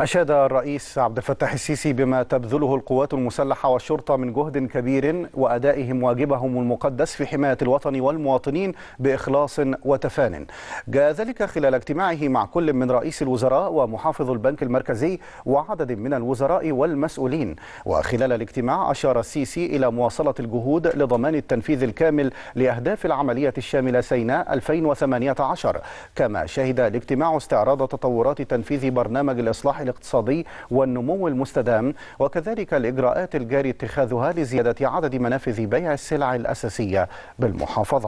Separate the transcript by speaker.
Speaker 1: أشاد الرئيس عبد الفتاح السيسي بما تبذله القوات المسلحة والشرطة من جهد كبير وأدائهم واجبهم المقدس في حماية الوطن والمواطنين بإخلاص وتفان جاء ذلك خلال اجتماعه مع كل من رئيس الوزراء ومحافظ البنك المركزي وعدد من الوزراء والمسؤولين وخلال الاجتماع أشار السيسي إلى مواصلة الجهود لضمان التنفيذ الكامل لأهداف العملية الشاملة سيناء 2018 كما شهد الاجتماع استعراض تطورات تنفيذ برنامج الإصلاح الاقتصادي والنمو المستدام وكذلك الإجراءات الجاري اتخاذها لزيادة عدد منافذ بيع السلع الأساسية بالمحافظات